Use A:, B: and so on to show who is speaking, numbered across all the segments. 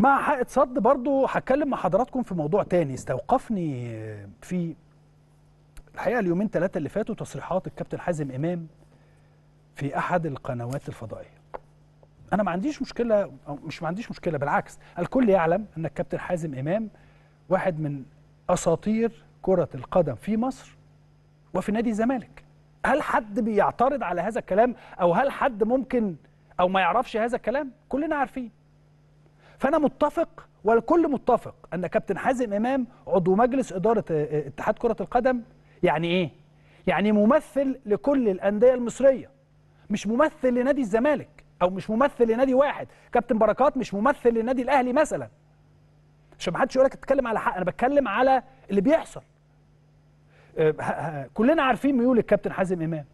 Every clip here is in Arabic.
A: مع حائط صد برضو هتكلم مع حضراتكم في موضوع تاني استوقفني في الحقيقه اليومين ثلاثه اللي فاتوا تصريحات الكابتن حازم امام في احد القنوات الفضائيه انا ما عنديش مشكله أو مش ما عنديش مشكله بالعكس الكل يعلم ان الكابتن حازم امام واحد من اساطير كره القدم في مصر وفي نادي الزمالك هل حد بيعترض على هذا الكلام او هل حد ممكن او ما يعرفش هذا الكلام كلنا عارفين فانا متفق والكل متفق ان كابتن حازم امام عضو مجلس اداره آه، آه، اتحاد كره القدم يعني ايه يعني ممثل لكل الانديه المصريه مش ممثل لنادي الزمالك او مش ممثل لنادي واحد كابتن بركات مش ممثل للنادي الاهلي مثلا عشان ما حدش يقول لك تتكلم على حق انا بتكلم على اللي بيحصل آه، كلنا عارفين ميول الكابتن حازم امام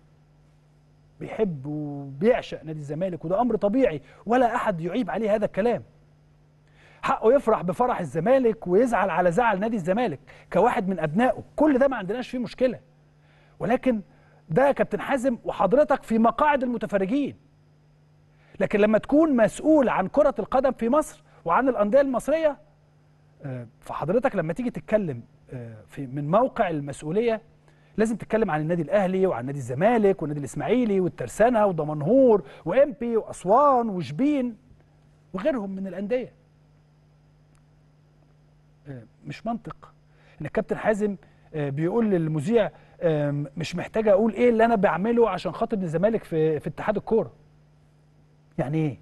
A: بيحب وبيعشق نادي الزمالك وده امر طبيعي ولا احد يعيب عليه هذا الكلام حقه يفرح بفرح الزمالك ويزعل على زعل نادي الزمالك كواحد من ابنائه كل ده ما عندناش فيه مشكله ولكن ده يا كابتن حازم وحضرتك في مقاعد المتفرجين لكن لما تكون مسؤول عن كره القدم في مصر وعن الانديه المصريه آه، فحضرتك لما تيجي تتكلم آه، في من موقع المسؤوليه لازم تتكلم عن النادي الاهلي وعن نادي الزمالك والنادي الاسماعيلي والترسانه ودمنهور وامبي واسوان وشبين وغيرهم من الانديه آه، مش منطق ان الكابتن حازم آه، بيقول للمذيع آه، مش محتاج اقول ايه اللي انا بعمله عشان خاطر ابن الزمالك في في اتحاد الكوره يعني ايه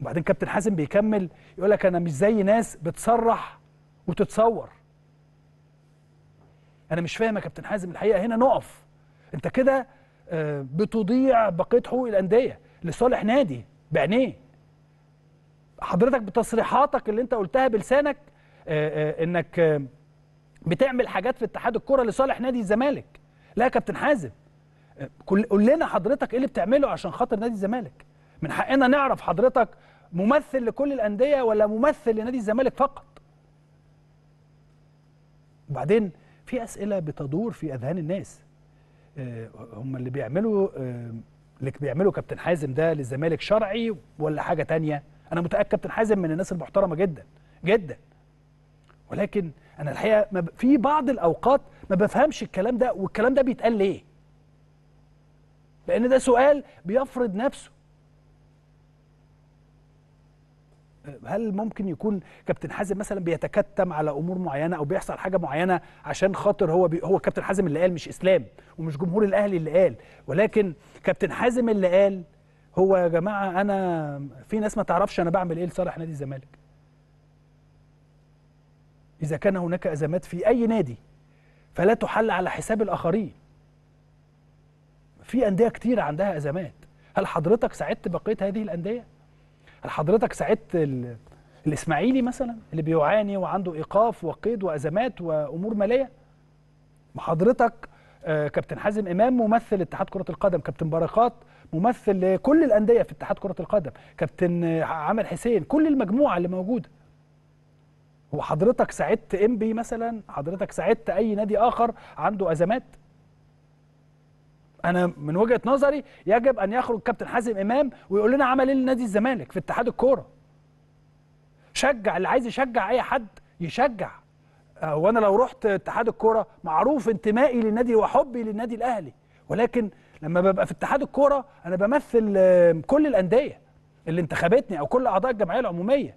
A: وبعدين كابتن حازم بيكمل يقول لك انا مش زي ناس بتصرح وتتصور انا مش فاهم يا كابتن حازم الحقيقه هنا نقف انت كده بتضيع بقيه حقوق الانديه لصالح نادي بعينيه حضرتك بتصريحاتك اللي انت قلتها بلسانك آه، آه، انك آه، بتعمل حاجات في اتحاد الكره لصالح نادي الزمالك لا يا كابتن حازم قل لنا حضرتك ايه اللي بتعمله عشان خاطر نادي الزمالك من حقنا نعرف حضرتك ممثل لكل الانديه ولا ممثل لنادي الزمالك فقط وبعدين في اسئله بتدور في اذهان الناس هم اللي بيعملوا اللي بيعملوا كابتن حازم ده للزمالك شرعي ولا حاجه تانية انا متاكد كابتن حازم من الناس المحترمه جدا جدا ولكن انا الحقيقه ب... في بعض الاوقات ما بفهمش الكلام ده والكلام ده بيتقال ليه لان ده سؤال بيفرض نفسه هل ممكن يكون كابتن حازم مثلا بيتكتم على امور معينه او بيحصل حاجه معينه عشان خاطر هو بي هو كابتن حازم اللي قال مش اسلام ومش جمهور الاهلي اللي قال ولكن كابتن حازم اللي قال هو يا جماعه انا في ناس ما تعرفش انا بعمل ايه لصالح نادي الزمالك اذا كان هناك ازمات في اي نادي فلا تحل على حساب الاخرين في انديه كتير عندها ازمات هل حضرتك ساعدت بقيه هذه الانديه هل حضرتك ساعدت الاسماعيلي مثلا اللي بيعاني وعنده ايقاف وقيد وازمات وامور ماليه ما حضرتك آه، كابتن حازم امام ممثل اتحاد كره القدم كابتن بركات ممثل لكل الانديه في اتحاد كره القدم كابتن عامر حسين كل المجموعه اللي موجوده وحضرتك ساعدت ام بي مثلا حضرتك ساعدت اي نادي اخر عنده ازمات انا من وجهه نظري يجب ان يخرج كابتن حازم امام ويقول لنا عمل ايه لنادي الزمالك في اتحاد الكوره شجع اللي عايز يشجع اي حد يشجع آه، وانا لو رحت اتحاد الكوره معروف انتمائي للنادي وحبي للنادي الاهلي ولكن لما ببقى في اتحاد الكوره انا بمثل كل الانديه اللي انتخبتني او كل اعضاء الجمعيه العموميه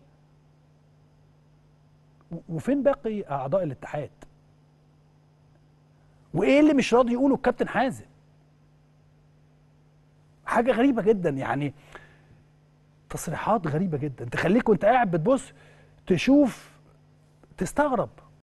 A: وفين باقي اعضاء الاتحاد وايه اللي مش راضي يقوله الكابتن حازم حاجه غريبه جدا يعني تصريحات غريبه جدا تخليك وانت قاعد بتبص تشوف تستغرب